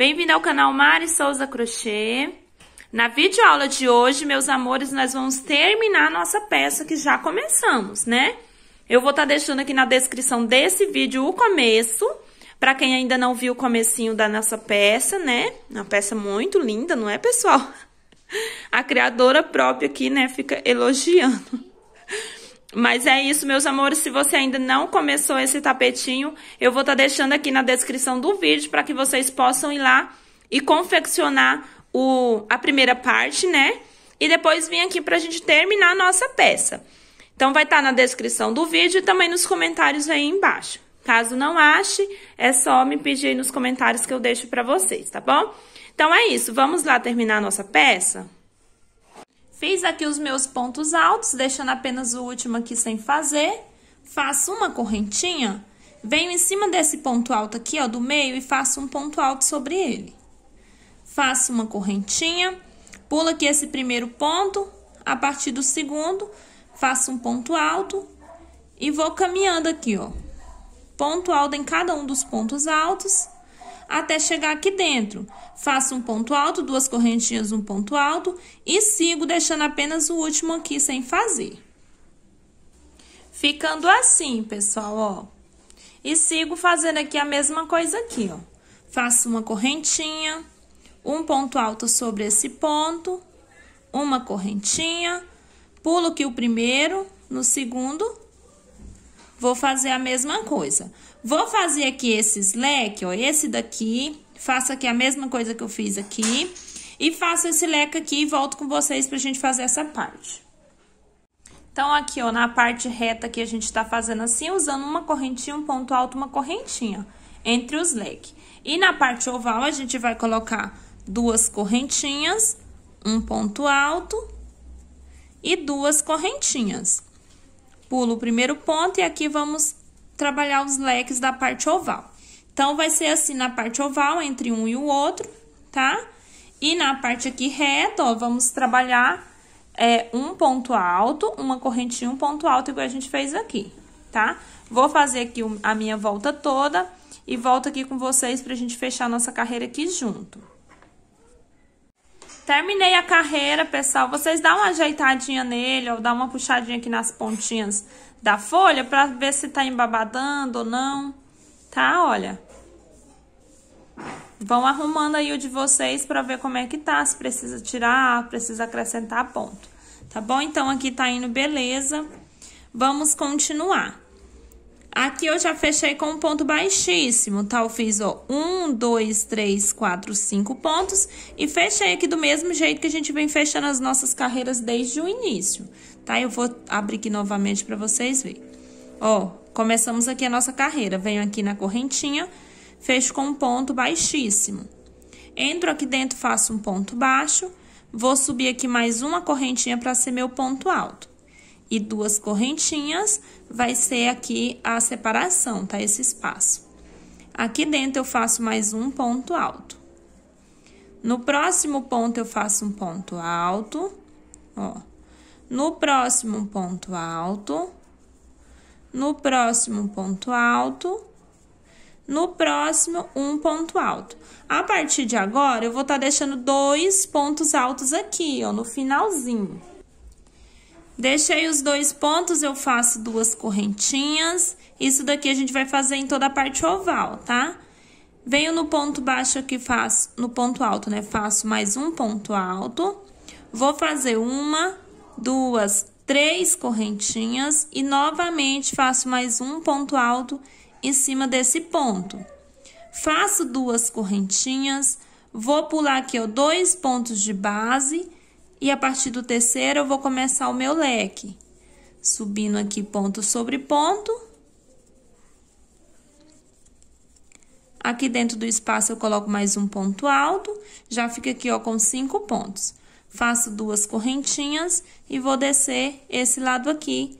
Bem-vindo ao canal Mari Souza Crochê. Na videoaula de hoje, meus amores, nós vamos terminar a nossa peça que já começamos, né? Eu vou estar tá deixando aqui na descrição desse vídeo o começo, para quem ainda não viu o comecinho da nossa peça, né? Uma peça muito linda, não é, pessoal? A criadora própria aqui, né, fica elogiando. Mas é isso, meus amores. Se você ainda não começou esse tapetinho, eu vou estar tá deixando aqui na descrição do vídeo para que vocês possam ir lá e confeccionar o, a primeira parte, né? E depois vir aqui para a gente terminar a nossa peça. Então, vai estar tá na descrição do vídeo e também nos comentários aí embaixo. Caso não ache, é só me pedir aí nos comentários que eu deixo para vocês, tá bom? Então, é isso. Vamos lá terminar a nossa peça? Fiz aqui os meus pontos altos, deixando apenas o último aqui sem fazer. Faço uma correntinha, venho em cima desse ponto alto aqui, ó, do meio, e faço um ponto alto sobre ele. Faço uma correntinha, pulo aqui esse primeiro ponto, a partir do segundo, faço um ponto alto e vou caminhando aqui, ó. Ponto alto em cada um dos pontos altos até chegar aqui dentro. Faço um ponto alto, duas correntinhas, um ponto alto e sigo deixando apenas o último aqui sem fazer. Ficando assim, pessoal, ó. E sigo fazendo aqui a mesma coisa aqui, ó. Faço uma correntinha, um ponto alto sobre esse ponto, uma correntinha, pulo aqui o primeiro, no segundo, vou fazer a mesma coisa. Vou fazer aqui esse leque, ó, esse daqui. Faço aqui a mesma coisa que eu fiz aqui. E faço esse leque aqui e volto com vocês pra gente fazer essa parte. Então, aqui, ó, na parte reta que a gente tá fazendo assim, usando uma correntinha, um ponto alto, uma correntinha, entre os leques. E na parte oval, a gente vai colocar duas correntinhas, um ponto alto e duas correntinhas. Pulo o primeiro ponto e aqui vamos trabalhar os leques da parte oval. Então, vai ser assim na parte oval, entre um e o outro, tá? E na parte aqui reta, ó, vamos trabalhar é, um ponto alto, uma correntinha, um ponto alto, igual a gente fez aqui, tá? Vou fazer aqui a minha volta toda e volto aqui com vocês pra gente fechar nossa carreira aqui junto. Terminei a carreira, pessoal. Vocês dão uma ajeitadinha nele ou dá uma puxadinha aqui nas pontinhas da folha para ver se tá embabadando ou não, tá? Olha. Vão arrumando aí o de vocês para ver como é que tá, se precisa tirar, precisa acrescentar ponto. Tá bom? Então aqui tá indo beleza. Vamos continuar. Aqui eu já fechei com um ponto baixíssimo, tá? Eu fiz, ó, um, dois, três, quatro, cinco pontos e fechei aqui do mesmo jeito que a gente vem fechando as nossas carreiras desde o início, tá? Eu vou abrir aqui novamente para vocês verem. Ó, começamos aqui a nossa carreira, venho aqui na correntinha, fecho com um ponto baixíssimo. Entro aqui dentro, faço um ponto baixo, vou subir aqui mais uma correntinha para ser meu ponto alto e duas correntinhas, vai ser aqui a separação, tá? Esse espaço. Aqui dentro eu faço mais um ponto alto. No próximo ponto eu faço um ponto alto, ó. No próximo ponto alto, no próximo ponto alto, no próximo um ponto alto. A partir de agora eu vou estar tá deixando dois pontos altos aqui, ó, no finalzinho. Deixei os dois pontos, eu faço duas correntinhas. Isso daqui a gente vai fazer em toda a parte oval, tá? Venho no ponto baixo aqui, faço no ponto alto, né? Faço mais um ponto alto. Vou fazer uma, duas, três correntinhas e novamente faço mais um ponto alto em cima desse ponto. Faço duas correntinhas, vou pular aqui, ó, dois pontos de base e a partir do terceiro eu vou começar o meu leque. Subindo aqui ponto sobre ponto. Aqui dentro do espaço eu coloco mais um ponto alto, já fica aqui ó com cinco pontos. Faço duas correntinhas e vou descer esse lado aqui,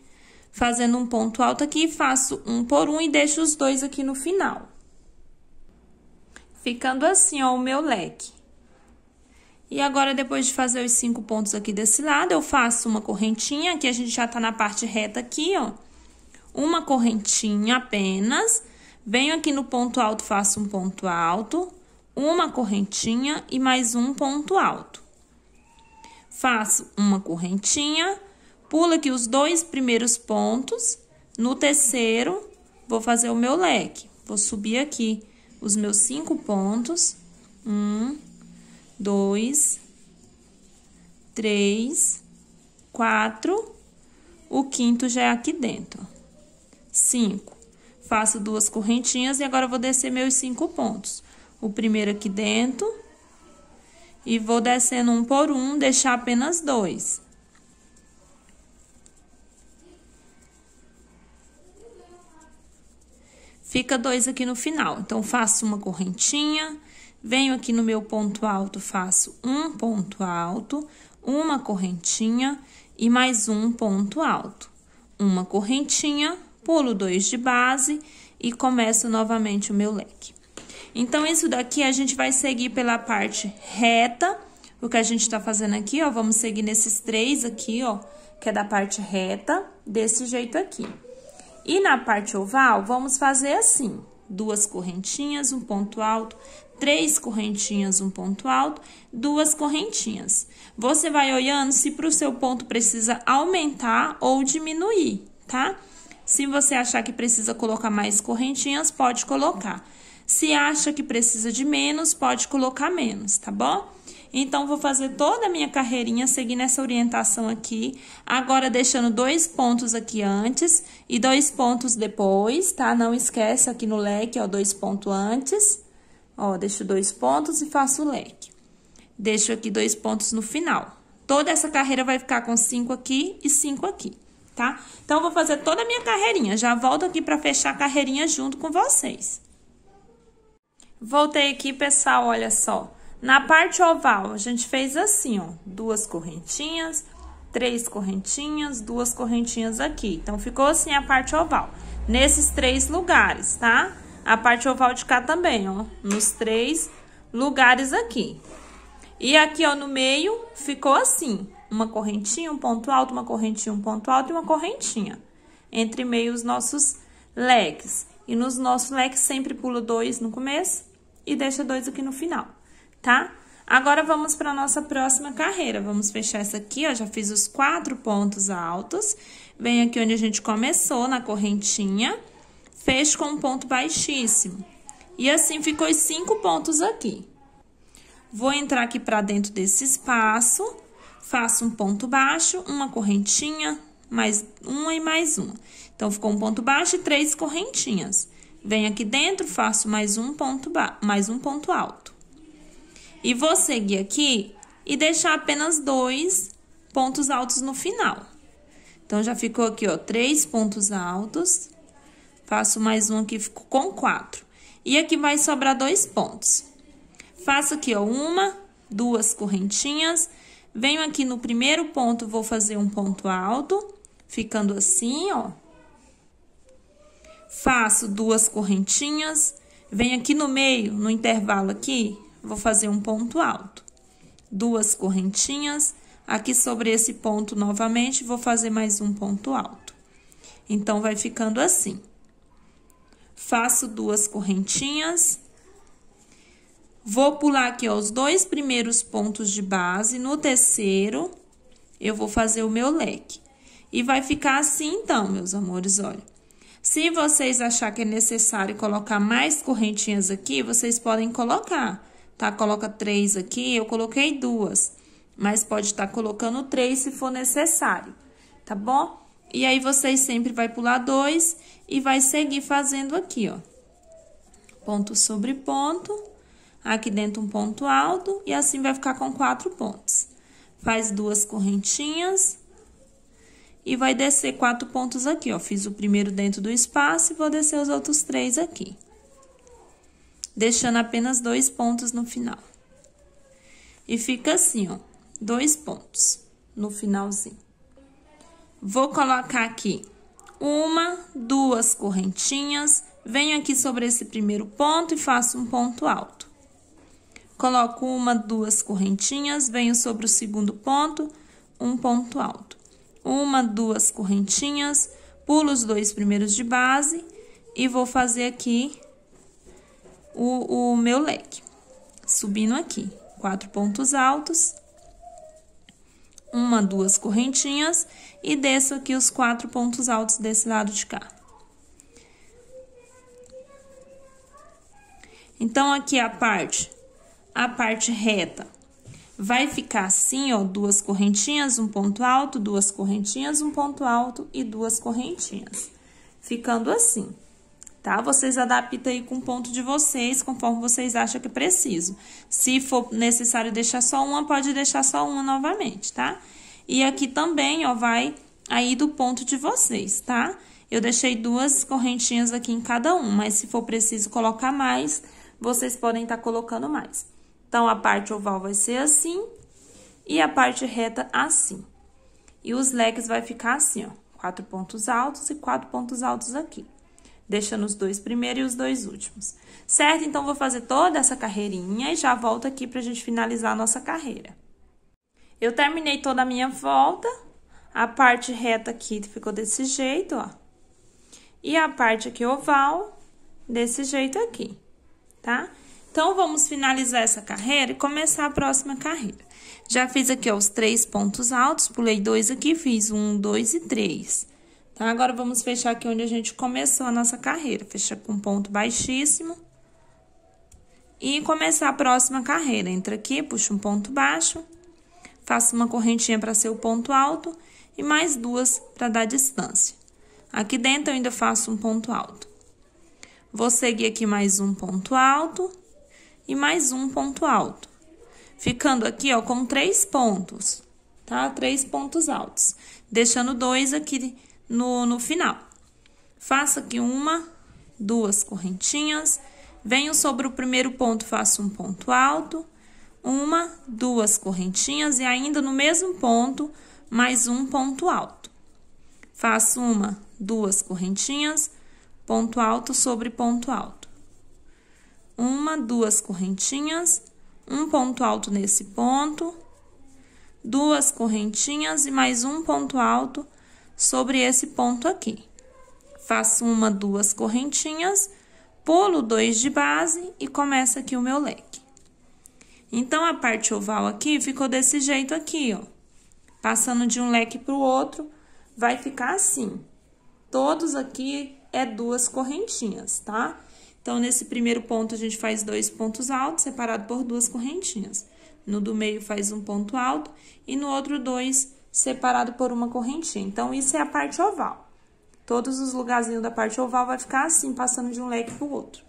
fazendo um ponto alto aqui, faço um por um e deixo os dois aqui no final. Ficando assim ó o meu leque. E agora, depois de fazer os cinco pontos aqui desse lado, eu faço uma correntinha, que a gente já tá na parte reta aqui, ó. Uma correntinha apenas. Venho aqui no ponto alto, faço um ponto alto, uma correntinha e mais um ponto alto. Faço uma correntinha, pulo aqui os dois primeiros pontos, no terceiro, vou fazer o meu leque. Vou subir aqui os meus cinco pontos. Um, dois, três, quatro. O quinto já é aqui dentro. Cinco. Faço duas correntinhas e agora vou descer meus cinco pontos. O primeiro aqui dentro. E vou descendo um por um, deixar apenas dois. Fica dois aqui no final. Então, faço uma correntinha Venho aqui no meu ponto alto, faço um ponto alto, uma correntinha e mais um ponto alto. Uma correntinha, pulo dois de base e começo novamente o meu leque. Então, isso daqui a gente vai seguir pela parte reta, o que a gente tá fazendo aqui, ó, vamos seguir nesses três aqui, ó, que é da parte reta, desse jeito aqui. E na parte oval, vamos fazer assim, duas correntinhas, um ponto alto, três correntinhas um ponto alto, duas correntinhas. Você vai olhando se para o seu ponto precisa aumentar ou diminuir, tá? Se você achar que precisa colocar mais correntinhas, pode colocar. Se acha que precisa de menos, pode colocar menos, tá bom? Então, vou fazer toda a minha carreirinha seguindo essa orientação aqui. Agora, deixando dois pontos aqui antes e dois pontos depois, tá? Não esquece aqui no leque, ó, dois pontos antes Ó, deixo dois pontos e faço o leque. Deixo aqui dois pontos no final. Toda essa carreira vai ficar com cinco aqui e cinco aqui, tá? Então, vou fazer toda a minha carreirinha. Já volto aqui para fechar a carreirinha junto com vocês. Voltei aqui, pessoal, olha só. Na parte oval, a gente fez assim, ó. Duas correntinhas, três correntinhas, duas correntinhas aqui. Então, ficou assim a parte oval. Nesses três lugares, tá? a parte oval de cá também, ó, nos três lugares aqui. E aqui, ó, no meio, ficou assim, uma correntinha, um ponto alto, uma correntinha, um ponto alto e uma correntinha. Entre meio os nossos leques. E nos nossos leques sempre pula dois no começo e deixa dois aqui no final, tá? Agora, vamos para nossa próxima carreira. Vamos fechar essa aqui, ó, já fiz os quatro pontos altos. Vem aqui onde a gente começou, na correntinha fez com um ponto baixíssimo. E assim ficou os cinco pontos aqui. Vou entrar aqui para dentro desse espaço, faço um ponto baixo, uma correntinha, mais uma e mais uma. Então, ficou um ponto baixo e três correntinhas. Venho aqui dentro, faço mais um ponto, mais um ponto alto. E vou seguir aqui e deixar apenas dois pontos altos no final. Então, já ficou aqui, ó, três pontos altos Faço mais um aqui, fico com quatro. E aqui vai sobrar dois pontos. Faço aqui, ó, uma, duas correntinhas. Venho aqui no primeiro ponto, vou fazer um ponto alto, ficando assim, ó. Faço duas correntinhas. Venho aqui no meio, no intervalo aqui, vou fazer um ponto alto. Duas correntinhas. Aqui sobre esse ponto novamente, vou fazer mais um ponto alto. Então, vai ficando assim faço duas correntinhas. Vou pular aqui ó, os dois primeiros pontos de base, no terceiro eu vou fazer o meu leque. E vai ficar assim então, meus amores, olha. Se vocês achar que é necessário colocar mais correntinhas aqui, vocês podem colocar, tá? Coloca três aqui, eu coloquei duas, mas pode estar tá colocando três se for necessário, tá bom? E aí, vocês sempre vai pular dois e vai seguir fazendo aqui, ó. Ponto sobre ponto, aqui dentro um ponto alto, e assim vai ficar com quatro pontos. Faz duas correntinhas e vai descer quatro pontos aqui, ó. Fiz o primeiro dentro do espaço e vou descer os outros três aqui. Deixando apenas dois pontos no final. E fica assim, ó, dois pontos no finalzinho. Vou colocar aqui uma, duas correntinhas, venho aqui sobre esse primeiro ponto e faço um ponto alto. Coloco uma, duas correntinhas, venho sobre o segundo ponto, um ponto alto. Uma, duas correntinhas, pulo os dois primeiros de base e vou fazer aqui o, o meu leque. Subindo aqui, quatro pontos altos, uma, duas correntinhas e desço aqui os quatro pontos altos desse lado de cá. Então, aqui é a parte, a parte reta vai ficar assim, ó, duas correntinhas, um ponto alto, duas correntinhas, um ponto alto e duas correntinhas. Ficando assim tá? Vocês adaptam aí com o ponto de vocês, conforme vocês acham que é preciso. Se for necessário deixar só uma, pode deixar só uma novamente, tá? E aqui também, ó, vai aí do ponto de vocês, tá? Eu deixei duas correntinhas aqui em cada um, mas se for preciso colocar mais, vocês podem estar tá colocando mais. Então, a parte oval vai ser assim e a parte reta assim. E os leques vai ficar assim, ó, quatro pontos altos e quatro pontos altos aqui deixando os dois primeiros e os dois últimos. Certo? Então, vou fazer toda essa carreirinha e já volto aqui para a gente finalizar a nossa carreira. Eu terminei toda a minha volta, a parte reta aqui ficou desse jeito, ó. E a parte aqui oval, desse jeito aqui, tá? Então, vamos finalizar essa carreira e começar a próxima carreira. Já fiz aqui ó, os três pontos altos, pulei dois aqui, fiz um, dois e três. Então, agora vamos fechar aqui onde a gente começou a nossa carreira. Fecha com ponto baixíssimo. E começar a próxima carreira. Entra aqui, puxa um ponto baixo. faço uma correntinha para ser o ponto alto. E mais duas para dar distância. Aqui dentro eu ainda faço um ponto alto. Vou seguir aqui mais um ponto alto. E mais um ponto alto. Ficando aqui, ó, com três pontos, tá? Três pontos altos. Deixando dois aqui no, no final. Faça aqui uma, duas correntinhas. Venho sobre o primeiro ponto, faço um ponto alto, uma, duas correntinhas e ainda no mesmo ponto, mais um ponto alto. Faço uma, duas correntinhas, ponto alto sobre ponto alto. Uma, duas correntinhas, um ponto alto nesse ponto, duas correntinhas e mais um ponto alto sobre esse ponto aqui. Faço uma, duas correntinhas, pulo dois de base e começa aqui o meu leque. Então, a parte oval aqui ficou desse jeito aqui, ó. Passando de um leque para o outro, vai ficar assim. Todos aqui é duas correntinhas, tá? Então, nesse primeiro ponto, a gente faz dois pontos altos, separado por duas correntinhas. No do meio faz um ponto alto e no outro dois separado por uma correntinha. Então, isso é a parte oval. Todos os lugarzinhos da parte oval vai ficar assim, passando de um leque pro outro.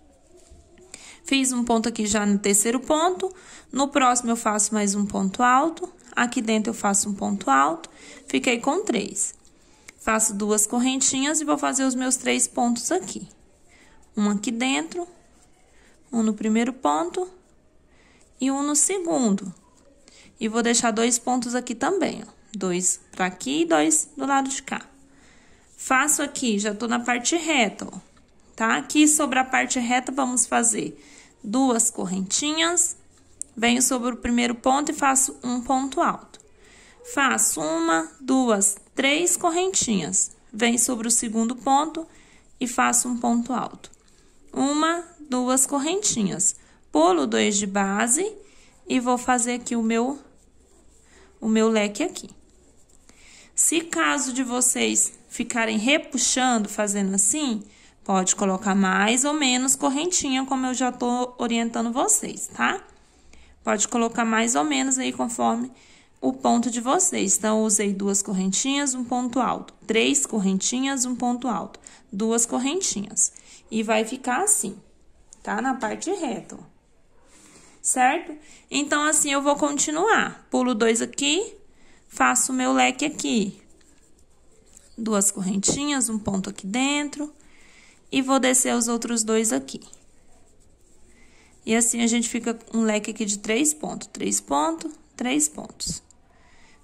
Fiz um ponto aqui já no terceiro ponto. No próximo, eu faço mais um ponto alto. Aqui dentro, eu faço um ponto alto. Fiquei com três. Faço duas correntinhas e vou fazer os meus três pontos aqui. Um aqui dentro, um no primeiro ponto e um no segundo. E vou deixar dois pontos aqui também, ó. Dois para aqui e dois do lado de cá. Faço aqui, já tô na parte reta, ó. Tá? Aqui sobre a parte reta, vamos fazer duas correntinhas. Venho sobre o primeiro ponto e faço um ponto alto. Faço uma, duas, três correntinhas. Venho sobre o segundo ponto e faço um ponto alto. Uma, duas correntinhas. Pulo dois de base e vou fazer aqui o meu o meu leque aqui. Se caso de vocês ficarem repuxando, fazendo assim, pode colocar mais ou menos correntinha, como eu já tô orientando vocês, tá? Pode colocar mais ou menos aí conforme o ponto de vocês. Então, eu usei duas correntinhas, um ponto alto, três correntinhas, um ponto alto, duas correntinhas. E vai ficar assim, tá? Na parte reta, certo? Então, assim eu vou continuar. Pulo dois aqui, faço o meu leque aqui. Duas correntinhas, um ponto aqui dentro. E vou descer os outros dois aqui. E assim a gente fica um leque aqui de três pontos. Três pontos, três pontos.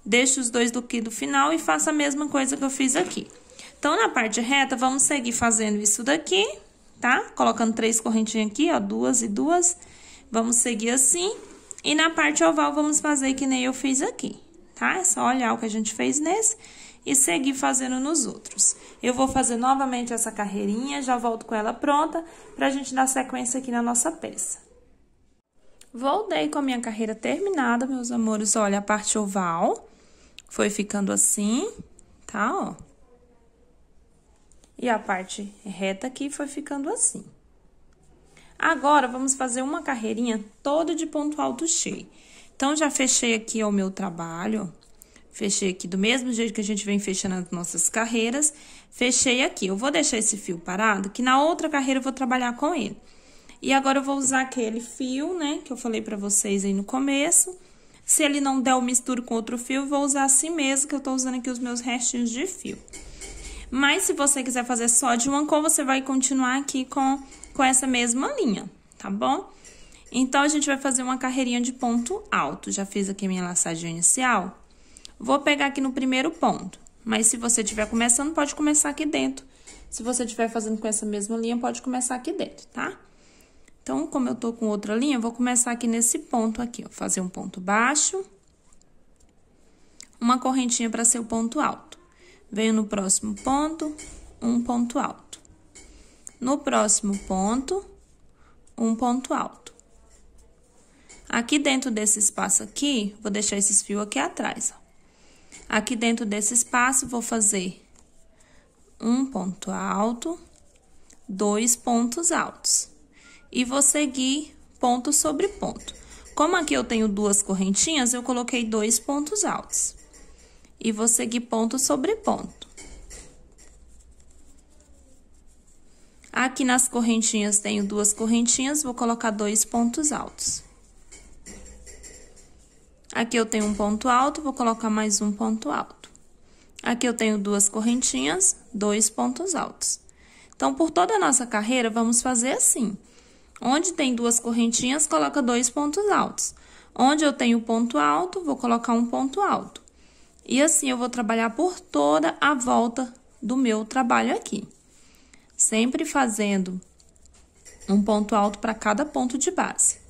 Deixo os dois do que do final e faço a mesma coisa que eu fiz aqui. Então, na parte reta, vamos seguir fazendo isso daqui, tá? Colocando três correntinhas aqui, ó, duas e duas. Vamos seguir assim. E na parte oval, vamos fazer que nem eu fiz aqui tá? É só olhar o que a gente fez nesse e seguir fazendo nos outros. Eu vou fazer novamente essa carreirinha, já volto com ela pronta para a gente dar sequência aqui na nossa peça. Voltei com a minha carreira terminada, meus amores. Olha, a parte oval foi ficando assim, tá? Ó. E a parte reta aqui foi ficando assim. Agora, vamos fazer uma carreirinha toda de ponto alto cheio. Então, já fechei aqui o meu trabalho. Fechei aqui do mesmo jeito que a gente vem fechando as nossas carreiras. Fechei aqui. Eu vou deixar esse fio parado, que na outra carreira eu vou trabalhar com ele. E agora eu vou usar aquele fio, né, que eu falei pra vocês aí no começo. Se ele não der, eu misturo com outro fio. Vou usar assim mesmo, que eu tô usando aqui os meus restinhos de fio. Mas se você quiser fazer só de uma cor, você vai continuar aqui com, com essa mesma linha, tá bom? Então, a gente vai fazer uma carreirinha de ponto alto. Já fiz aqui minha laçadinha inicial. Vou pegar aqui no primeiro ponto. Mas se você estiver começando, pode começar aqui dentro. Se você estiver fazendo com essa mesma linha, pode começar aqui dentro, tá? Então, como eu tô com outra linha, vou começar aqui nesse ponto aqui, ó. Fazer um ponto baixo. Uma correntinha para ser o ponto alto. Venho no próximo ponto, um ponto alto. No próximo ponto, um ponto alto. Aqui dentro desse espaço aqui, vou deixar esses fios aqui atrás, ó. Aqui dentro desse espaço, vou fazer um ponto alto, dois pontos altos. E vou seguir ponto sobre ponto. Como aqui eu tenho duas correntinhas, eu coloquei dois pontos altos. E vou seguir ponto sobre ponto. Aqui nas correntinhas tenho duas correntinhas, vou colocar dois pontos altos. Aqui eu tenho um ponto alto, vou colocar mais um ponto alto. Aqui eu tenho duas correntinhas, dois pontos altos. Então, por toda a nossa carreira, vamos fazer assim. Onde tem duas correntinhas, coloca dois pontos altos. Onde eu tenho ponto alto, vou colocar um ponto alto. E assim eu vou trabalhar por toda a volta do meu trabalho aqui. Sempre fazendo um ponto alto para cada ponto de base.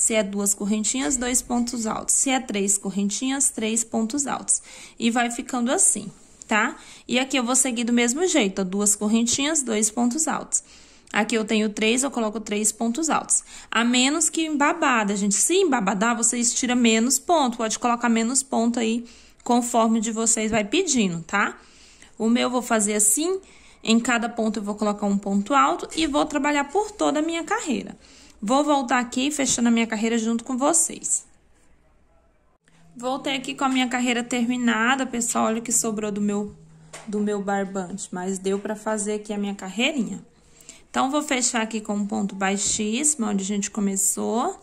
Se é duas correntinhas, dois pontos altos. Se é três correntinhas, três pontos altos. E vai ficando assim, tá? E aqui eu vou seguir do mesmo jeito, ó, duas correntinhas, dois pontos altos. Aqui eu tenho três, eu coloco três pontos altos. A menos que embabada, gente. Se embabadar, vocês tiram menos ponto. Pode colocar menos ponto aí, conforme de vocês vai pedindo, tá? O meu eu vou fazer assim, em cada ponto eu vou colocar um ponto alto e vou trabalhar por toda a minha carreira. Vou voltar aqui fechando a minha carreira junto com vocês. Voltei aqui com a minha carreira terminada, pessoal. Olha o que sobrou do meu, do meu barbante, mas deu para fazer aqui a minha carreirinha. Então, vou fechar aqui com um ponto baixíssimo, onde a gente começou.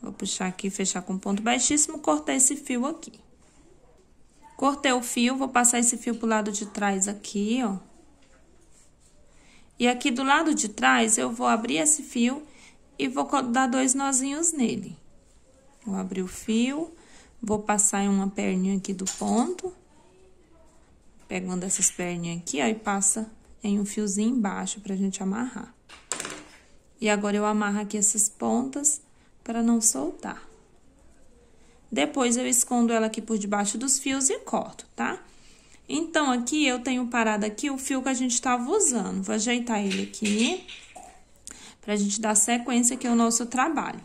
Vou puxar aqui, fechar com um ponto baixíssimo, cortar esse fio aqui. Cortei o fio, vou passar esse fio pro lado de trás aqui, ó. E aqui do lado de trás, eu vou abrir esse fio e vou dar dois nozinhos nele. Vou abrir o fio, vou passar em uma perninha aqui do ponto. Pegando essas perninhas aqui, ó, e passa em um fiozinho embaixo pra gente amarrar. E agora, eu amarro aqui essas pontas para não soltar. Depois, eu escondo ela aqui por debaixo dos fios e corto, tá? Tá? Então, aqui eu tenho parado aqui o fio que a gente estava usando. Vou ajeitar ele aqui, pra gente dar sequência aqui ao nosso trabalho.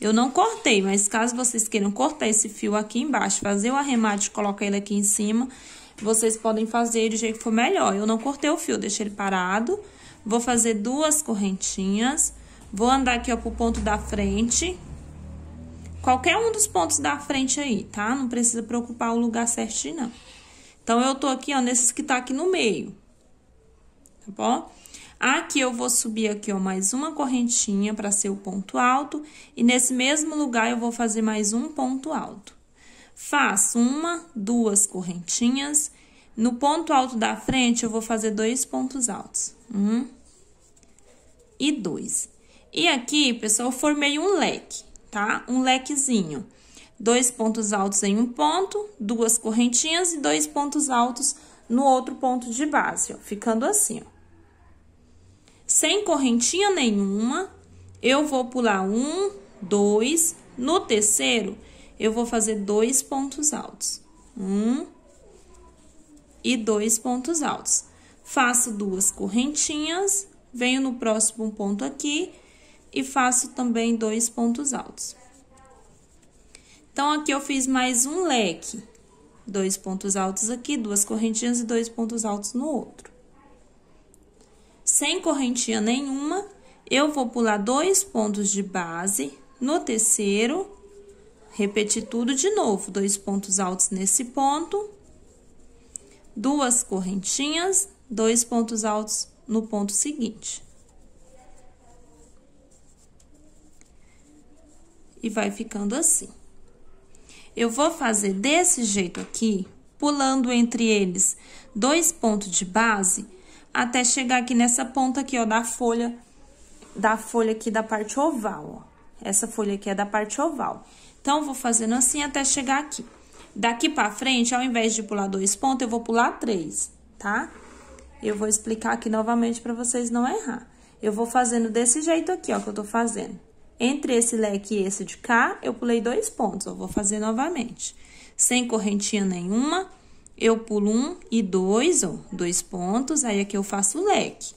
Eu não cortei, mas caso vocês queiram cortar esse fio aqui embaixo, fazer o arremate, colocar ele aqui em cima, vocês podem fazer do jeito que for melhor. Eu não cortei o fio, deixei ele parado. Vou fazer duas correntinhas. Vou andar aqui, ó, pro ponto da frente. Qualquer um dos pontos da frente aí, tá? Não precisa preocupar o lugar certinho, não. Então, eu tô aqui, ó, nesses que tá aqui no meio. Tá bom? Aqui eu vou subir aqui, ó, mais uma correntinha para ser o ponto alto. E nesse mesmo lugar eu vou fazer mais um ponto alto. Faço uma, duas correntinhas. No ponto alto da frente eu vou fazer dois pontos altos. Um e dois. E aqui, pessoal, eu formei um leque, tá? Um lequezinho dois pontos altos em um ponto, duas correntinhas e dois pontos altos no outro ponto de base, ó, ficando assim, ó. Sem correntinha nenhuma, eu vou pular um, dois, no terceiro eu vou fazer dois pontos altos, um e dois pontos altos. Faço duas correntinhas, venho no próximo ponto aqui e faço também dois pontos altos. Então, aqui eu fiz mais um leque. Dois pontos altos aqui, duas correntinhas e dois pontos altos no outro. Sem correntinha nenhuma, eu vou pular dois pontos de base no terceiro, repetir tudo de novo. Dois pontos altos nesse ponto, duas correntinhas, dois pontos altos no ponto seguinte. E vai ficando assim. Eu vou fazer desse jeito aqui, pulando entre eles dois pontos de base, até chegar aqui nessa ponta aqui, ó, da folha, da folha aqui da parte oval, ó. Essa folha aqui é da parte oval. Então, vou fazendo assim até chegar aqui. Daqui pra frente, ao invés de pular dois pontos, eu vou pular três, tá? Eu vou explicar aqui novamente pra vocês não errar. Eu vou fazendo desse jeito aqui, ó, que eu tô fazendo. Entre esse leque e esse de cá, eu pulei dois pontos. Eu vou fazer novamente. Sem correntinha nenhuma, eu pulo um e dois, ó, dois pontos. Aí aqui eu faço o leque,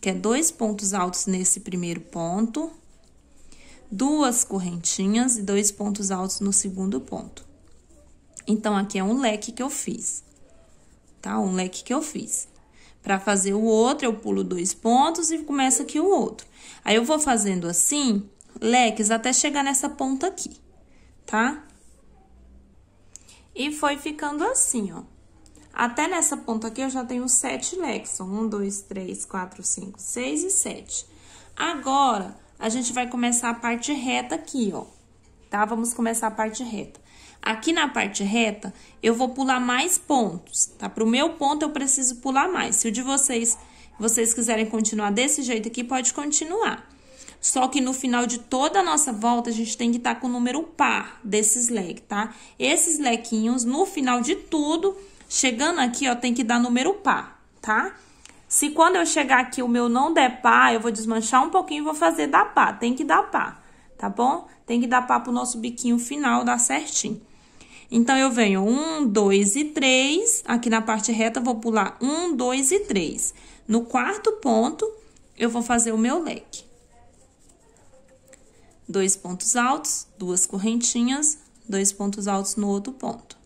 que é dois pontos altos nesse primeiro ponto, duas correntinhas e dois pontos altos no segundo ponto. Então, aqui é um leque que eu fiz, tá? Um leque que eu fiz. Para fazer o outro, eu pulo dois pontos e começa aqui o outro. Aí, eu vou fazendo assim leques até chegar nessa ponta aqui, tá? E foi ficando assim, ó. Até nessa ponta aqui eu já tenho sete leques. Um, dois, três, quatro, cinco, seis e sete. Agora, a gente vai começar a parte reta aqui, ó. Tá? Vamos começar a parte reta. Aqui na parte reta, eu vou pular mais pontos, tá? Pro meu ponto, eu preciso pular mais. Se o de vocês, vocês quiserem continuar desse jeito aqui, pode continuar. Só que no final de toda a nossa volta, a gente tem que estar tá com o número par desses leques, tá? Esses lequinhos, no final de tudo, chegando aqui, ó, tem que dar número par, tá? Se quando eu chegar aqui o meu não der par, eu vou desmanchar um pouquinho e vou fazer dar par. Tem que dar par, tá bom? Tem que dar par pro nosso biquinho final dar certinho. Então, eu venho um, dois e três. Aqui na parte reta, vou pular um, dois e três. No quarto ponto, eu vou fazer o meu leque dois pontos altos, duas correntinhas, dois pontos altos no outro ponto.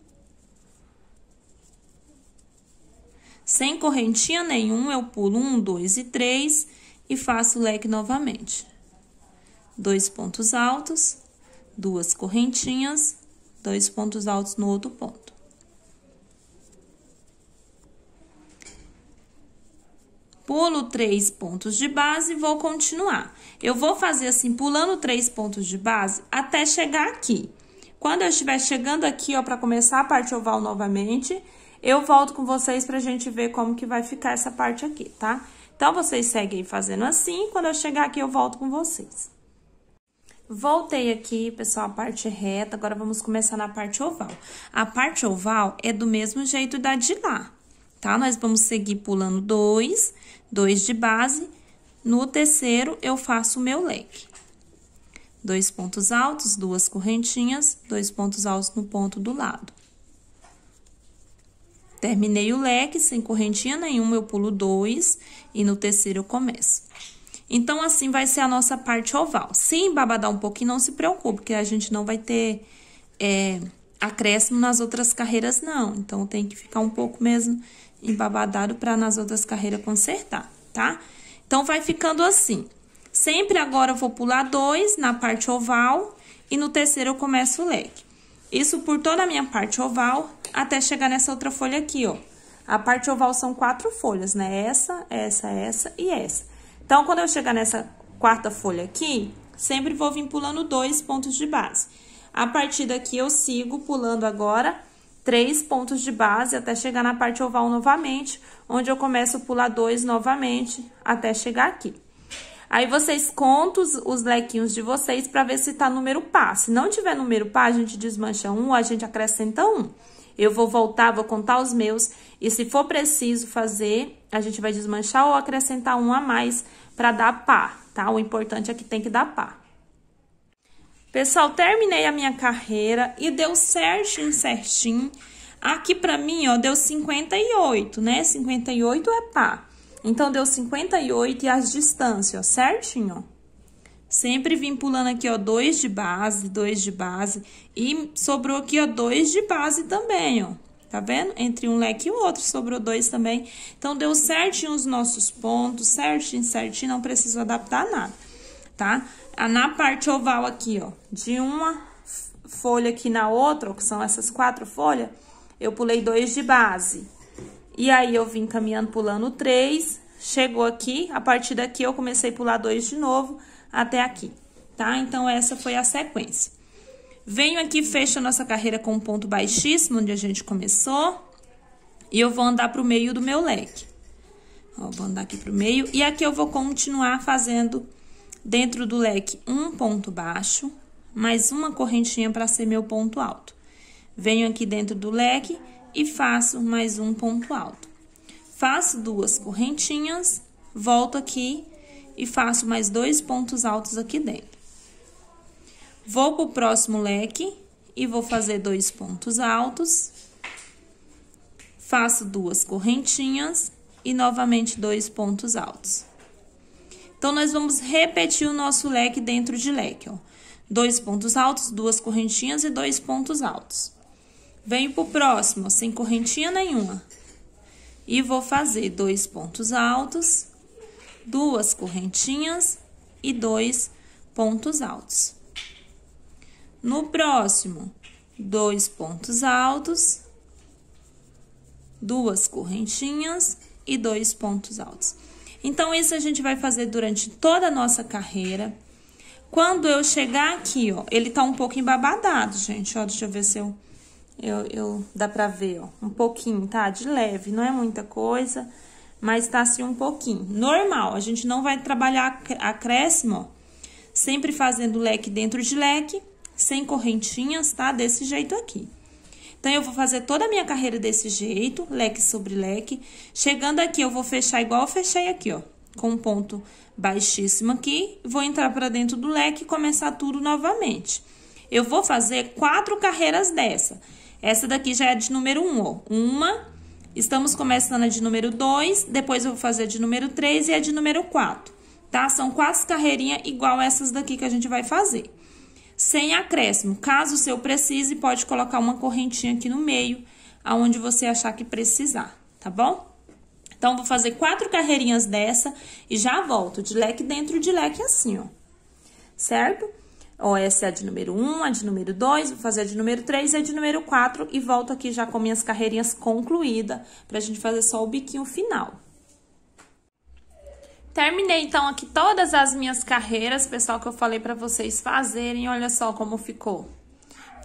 Sem correntinha nenhuma, eu pulo um, dois e três e faço o leque novamente. Dois pontos altos, duas correntinhas, dois pontos altos no outro ponto. Pulo três pontos de base e vou continuar. Eu vou fazer assim, pulando três pontos de base até chegar aqui. Quando eu estiver chegando aqui, ó, para começar a parte oval novamente, eu volto com vocês pra gente ver como que vai ficar essa parte aqui, tá? Então, vocês seguem fazendo assim, quando eu chegar aqui, eu volto com vocês. Voltei aqui, pessoal, a parte reta, agora vamos começar na parte oval. A parte oval é do mesmo jeito da de lá, tá? Nós vamos seguir pulando dois, dois de base, no terceiro, eu faço o meu leque. Dois pontos altos, duas correntinhas, dois pontos altos no ponto do lado. Terminei o leque sem correntinha nenhuma, eu pulo dois e no terceiro eu começo. Então, assim vai ser a nossa parte oval. Se embabadar um pouquinho, não se preocupe, que a gente não vai ter é, acréscimo nas outras carreiras, não. Então, tem que ficar um pouco mesmo embabadado para nas outras carreiras consertar, tá? Tá? Então, vai ficando assim. Sempre agora eu vou pular dois na parte oval e no terceiro eu começo o leque. Isso por toda a minha parte oval até chegar nessa outra folha aqui, ó. A parte oval são quatro folhas, né? Essa, essa, essa e essa. Então, quando eu chegar nessa quarta folha aqui, sempre vou vir pulando dois pontos de base. A partir daqui, eu sigo pulando agora três pontos de base até chegar na parte oval novamente, onde eu começo a pular dois novamente até chegar aqui. Aí vocês contam os, os lequinhos de vocês para ver se tá número par. Se não tiver número par, a gente desmancha um, a gente acrescenta um. Eu vou voltar, vou contar os meus e se for preciso fazer, a gente vai desmanchar ou acrescentar um a mais para dar par, tá? O importante é que tem que dar par. Pessoal, terminei a minha carreira e deu certinho, certinho. Aqui para mim, ó, deu 58, né? 58 é pá. Então, deu 58 e as distâncias, ó, certinho, ó. Sempre vim pulando aqui, ó, dois de base, dois de base. E sobrou aqui, ó, dois de base também, ó. Tá vendo? Entre um leque e o outro, sobrou dois também. Então, deu certinho os nossos pontos, certinho, certinho, não preciso adaptar nada. Tá? tá? Na parte oval aqui, ó, de uma folha aqui na outra, ó, que são essas quatro folhas, eu pulei dois de base. E aí, eu vim caminhando, pulando três, chegou aqui, a partir daqui eu comecei a pular dois de novo até aqui, tá? Então, essa foi a sequência. Venho aqui, fecho a nossa carreira com um ponto baixíssimo, onde a gente começou. E eu vou andar pro meio do meu leque. Ó, vou andar aqui pro meio. E aqui eu vou continuar fazendo dentro do leque um ponto baixo, mais uma correntinha para ser meu ponto alto. Venho aqui dentro do leque e faço mais um ponto alto. Faço duas correntinhas, volto aqui e faço mais dois pontos altos aqui dentro. Vou para o próximo leque e vou fazer dois pontos altos. Faço duas correntinhas e novamente dois pontos altos. Então, nós vamos repetir o nosso leque dentro de leque, ó. Dois pontos altos, duas correntinhas e dois pontos altos. Venho pro próximo, ó, sem correntinha nenhuma. E vou fazer dois pontos altos, duas correntinhas e dois pontos altos. No próximo, dois pontos altos, duas correntinhas e dois pontos altos. Então, isso a gente vai fazer durante toda a nossa carreira. Quando eu chegar aqui, ó, ele tá um pouco embabadado, gente, ó, deixa eu ver se eu, eu, eu, dá pra ver, ó, um pouquinho, tá, de leve, não é muita coisa, mas tá assim um pouquinho. Normal, a gente não vai trabalhar acréscimo, ó, sempre fazendo leque dentro de leque, sem correntinhas, tá, desse jeito aqui. Então, eu vou fazer toda a minha carreira desse jeito, leque sobre leque. Chegando aqui, eu vou fechar igual eu fechei aqui, ó. Com um ponto baixíssimo aqui. Vou entrar para dentro do leque e começar tudo novamente. Eu vou fazer quatro carreiras dessa. Essa daqui já é de número um, ó. Uma, estamos começando a de número dois. depois eu vou fazer a de número três e a de número quatro. tá? São quatro carreirinhas igual essas daqui que a gente vai fazer sem acréscimo. Caso o seu precise, pode colocar uma correntinha aqui no meio, aonde você achar que precisar, tá bom? Então, vou fazer quatro carreirinhas dessa e já volto, de leque dentro de leque assim, ó. Certo? Ó, essa é a de número 1, um, a de número 2, vou fazer a de número 3 e a de número 4 e volto aqui já com minhas carreirinhas concluídas, pra gente fazer só o biquinho final. Terminei então aqui todas as minhas carreiras, pessoal, que eu falei para vocês fazerem. Olha só como ficou.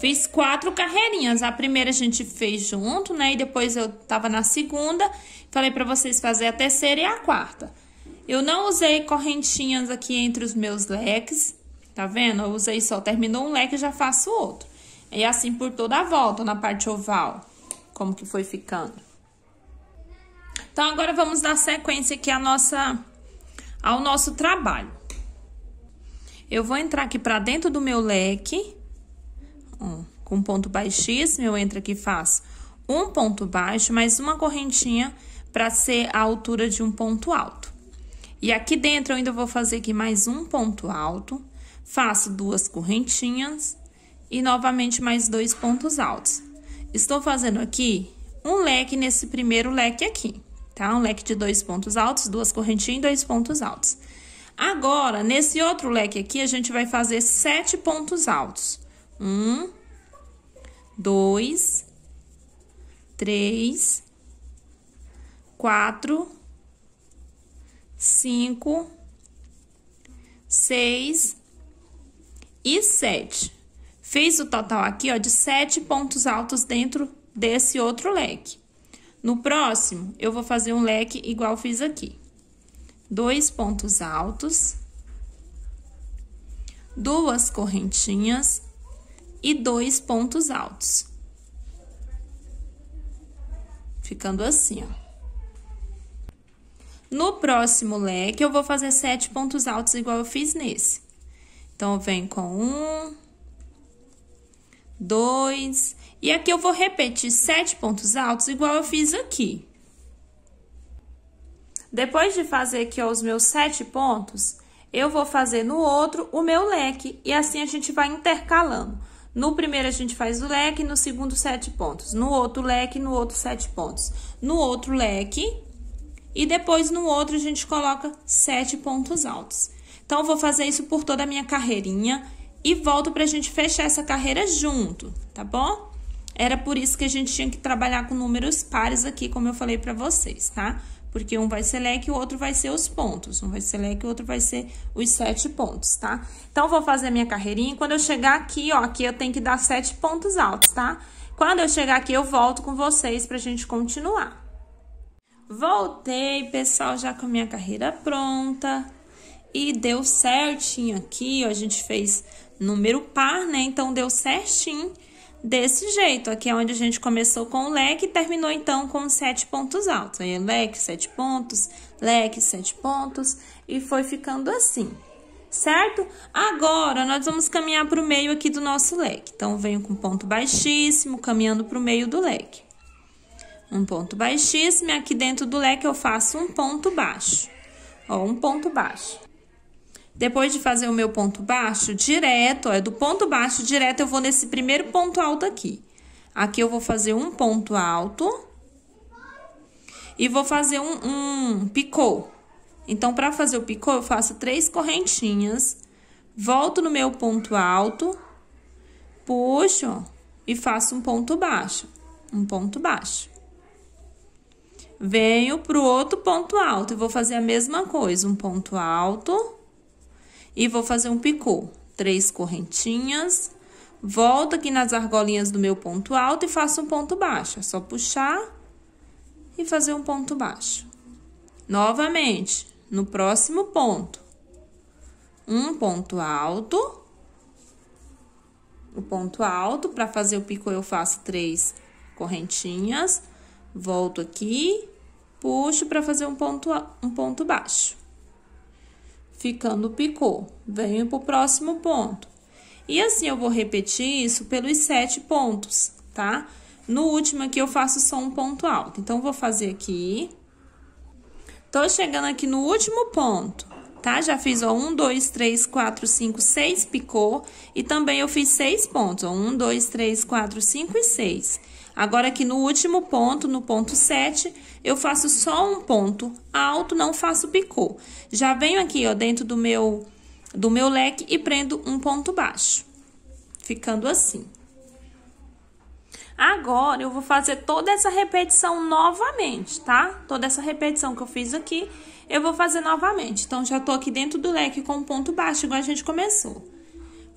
Fiz quatro carreirinhas. A primeira a gente fez junto, né? E depois eu tava na segunda. Falei para vocês fazer a terceira e a quarta. Eu não usei correntinhas aqui entre os meus leques. Tá vendo? Eu usei só, terminou um leque, já faço outro. E assim por toda a volta, na parte oval. Como que foi ficando. Então, agora vamos dar sequência aqui à nossa ao nosso trabalho. Eu vou entrar aqui para dentro do meu leque, ó, com ponto baixíssimo, eu entro aqui e faço um ponto baixo, mais uma correntinha para ser a altura de um ponto alto. E aqui dentro eu ainda vou fazer aqui mais um ponto alto, faço duas correntinhas e novamente mais dois pontos altos. Estou fazendo aqui um leque nesse primeiro leque aqui tá? Um leque de dois pontos altos, duas correntinhas e dois pontos altos. Agora, nesse outro leque aqui, a gente vai fazer sete pontos altos. Um, dois, três, quatro, cinco, seis e sete. Fez o total aqui, ó, de sete pontos altos dentro desse outro leque. No próximo, eu vou fazer um leque igual fiz aqui. Dois pontos altos, duas correntinhas e dois pontos altos. Ficando assim, ó. No próximo leque, eu vou fazer sete pontos altos igual eu fiz nesse. Então, vem com um, dois, e aqui eu vou repetir sete pontos altos igual eu fiz aqui. Depois de fazer aqui ó, os meus sete pontos, eu vou fazer no outro o meu leque e assim a gente vai intercalando. No primeiro a gente faz o leque, no segundo sete pontos, no outro leque, no outro sete pontos, no outro leque e depois no outro a gente coloca sete pontos altos. Então eu vou fazer isso por toda a minha carreirinha e volto pra gente fechar essa carreira junto, tá bom? Era por isso que a gente tinha que trabalhar com números pares aqui, como eu falei para vocês, tá? Porque um vai ser leque e o outro vai ser os pontos. Um vai ser leque e o outro vai ser os sete pontos, tá? Então, vou fazer a minha carreirinha. Quando eu chegar aqui, ó, aqui eu tenho que dar sete pontos altos, tá? Quando eu chegar aqui, eu volto com vocês pra gente continuar. Voltei, pessoal, já com a minha carreira pronta. E deu certinho aqui, ó, a gente fez número par, né? Então, deu certinho desse jeito. Aqui é onde a gente começou com o leque e terminou então com sete pontos altos. Aí, é leque, sete pontos, leque, sete pontos, e foi ficando assim, certo? Agora, nós vamos caminhar para o meio aqui do nosso leque. Então, venho com ponto baixíssimo, caminhando para o meio do leque. Um ponto baixíssimo, e aqui dentro do leque eu faço um ponto baixo. Ó, um ponto baixo. Depois de fazer o meu ponto baixo, direto, ó, é do ponto baixo direto eu vou nesse primeiro ponto alto aqui. Aqui eu vou fazer um ponto alto e vou fazer um, um picô. Então, para fazer o picô, eu faço três correntinhas, volto no meu ponto alto, puxo ó, e faço um ponto baixo, um ponto baixo. Venho pro outro ponto alto e vou fazer a mesma coisa, um ponto alto e vou fazer um picô. Três correntinhas, volto aqui nas argolinhas do meu ponto alto e faço um ponto baixo. É só puxar e fazer um ponto baixo. Novamente, no próximo ponto, um ponto alto. O ponto alto, para fazer o picô eu faço três correntinhas, volto aqui, puxo para fazer um ponto, um ponto baixo ficando picô. Venho para o próximo ponto. E assim eu vou repetir isso pelos sete pontos, tá? No último aqui eu faço só um ponto alto. Então, vou fazer aqui. Tô chegando aqui no último ponto, tá? Já fiz, ó, um, dois, três, quatro, cinco, seis, picô. E também eu fiz seis pontos, ó, um, dois, três, quatro, cinco e seis. Agora aqui no último ponto, no ponto 7, eu faço só um ponto alto, não faço picô. Já venho aqui, ó, dentro do meu do meu leque e prendo um ponto baixo. Ficando assim. Agora, eu vou fazer toda essa repetição novamente, tá? Toda essa repetição que eu fiz aqui, eu vou fazer novamente. Então, já tô aqui dentro do leque com um ponto baixo, igual a gente começou.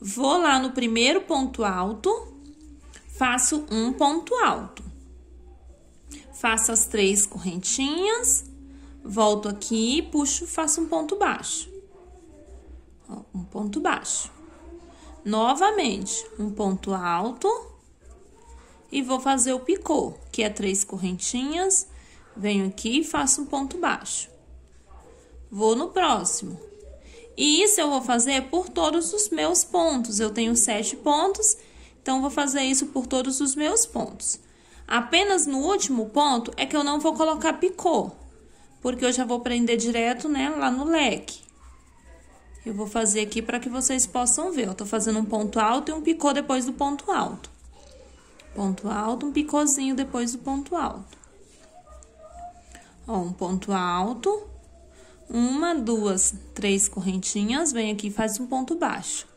Vou lá no primeiro ponto alto, faço um ponto alto. Faço as três correntinhas, volto aqui, puxo, faço um ponto baixo. um ponto baixo. Novamente, um ponto alto. E vou fazer o picô, que é três correntinhas. Venho aqui e faço um ponto baixo. Vou no próximo. E isso eu vou fazer por todos os meus pontos. Eu tenho sete pontos então, vou fazer isso por todos os meus pontos. Apenas no último ponto é que eu não vou colocar picô, porque eu já vou prender direto né, lá no leque. Eu vou fazer aqui para que vocês possam ver. Eu tô fazendo um ponto alto e um picô depois do ponto alto. Ponto alto, um picôzinho depois do ponto alto. Ó, um ponto alto, uma, duas, três correntinhas, vem aqui e faz um ponto baixo.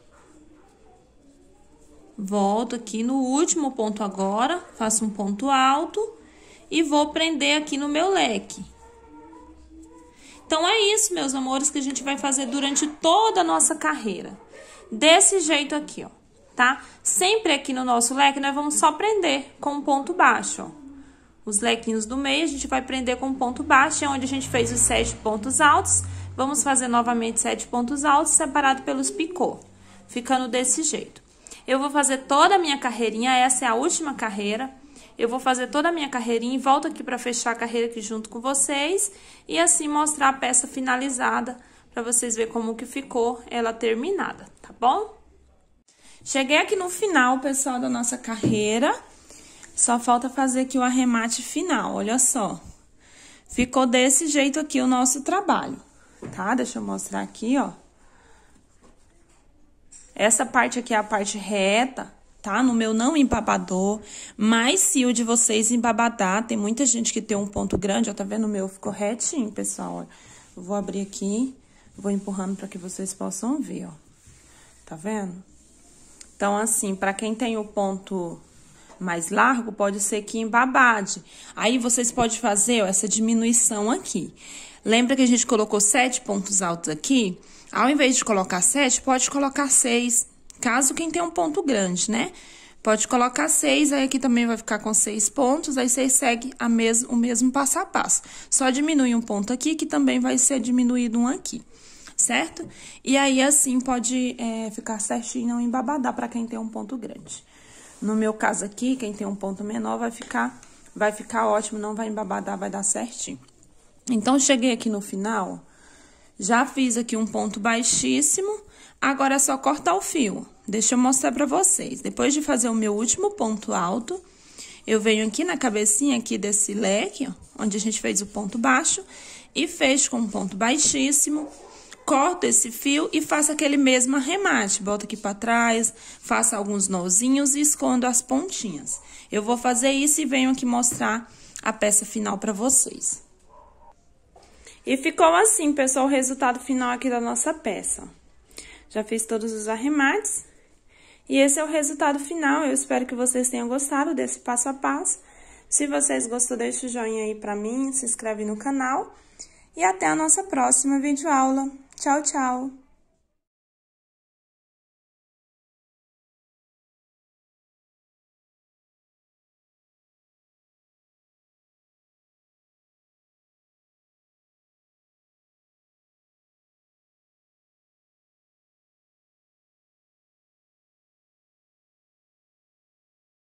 Volto aqui no último ponto agora, faço um ponto alto e vou prender aqui no meu leque. Então é isso, meus amores, que a gente vai fazer durante toda a nossa carreira. Desse jeito aqui, ó, tá? Sempre aqui no nosso leque nós vamos só prender com um ponto baixo, ó. Os lequinhos do meio a gente vai prender com um ponto baixo, é onde a gente fez os sete pontos altos. Vamos fazer novamente sete pontos altos separado pelos picô, ficando desse jeito eu vou fazer toda a minha carreirinha, essa é a última carreira. Eu vou fazer toda a minha carreirinha e volto aqui para fechar a carreira aqui junto com vocês e assim mostrar a peça finalizada para vocês ver como que ficou ela terminada, tá bom? Cheguei aqui no final, pessoal, da nossa carreira. Só falta fazer aqui o arremate final, olha só. Ficou desse jeito aqui o nosso trabalho, tá? Deixa eu mostrar aqui, ó. Essa parte aqui é a parte reta, tá? No meu não embabadou, mas se o de vocês embabadar, tem muita gente que tem um ponto grande, ó, tá vendo? O meu ficou retinho, pessoal, ó. Vou abrir aqui, vou empurrando para que vocês possam ver, ó. Tá vendo? Então, assim, para quem tem o ponto mais largo, pode ser que embabade. Aí, vocês podem fazer ó, essa diminuição aqui. Lembra que a gente colocou sete pontos altos aqui? Ao invés de colocar 7, pode colocar 6, caso quem tem um ponto grande, né? Pode colocar 6, aí aqui também vai ficar com 6 pontos, aí vocês seguem a mes o mesmo passo a passo. Só diminui um ponto aqui, que também vai ser diminuído um aqui, certo? E aí, assim, pode é, ficar certinho, não embabadar para quem tem um ponto grande. No meu caso aqui, quem tem um ponto menor vai ficar, vai ficar ótimo, não vai embabadar, vai dar certinho. Então, cheguei aqui no final, já fiz aqui um ponto baixíssimo, agora é só cortar o fio. Deixa eu mostrar para vocês. Depois de fazer o meu último ponto alto, eu venho aqui na cabecinha aqui desse leque, ó, onde a gente fez o ponto baixo, e fecho com um ponto baixíssimo, corto esse fio e faço aquele mesmo arremate. Volto aqui para trás, faço alguns nozinhos e escondo as pontinhas. Eu vou fazer isso e venho aqui mostrar a peça final para vocês. E ficou assim, pessoal, o resultado final aqui da nossa peça. Já fiz todos os arremates. E esse é o resultado final. Eu espero que vocês tenham gostado desse passo a passo. Se vocês gostou, deixa o joinha aí pra mim, se inscreve no canal. E até a nossa próxima videoaula. Tchau, tchau!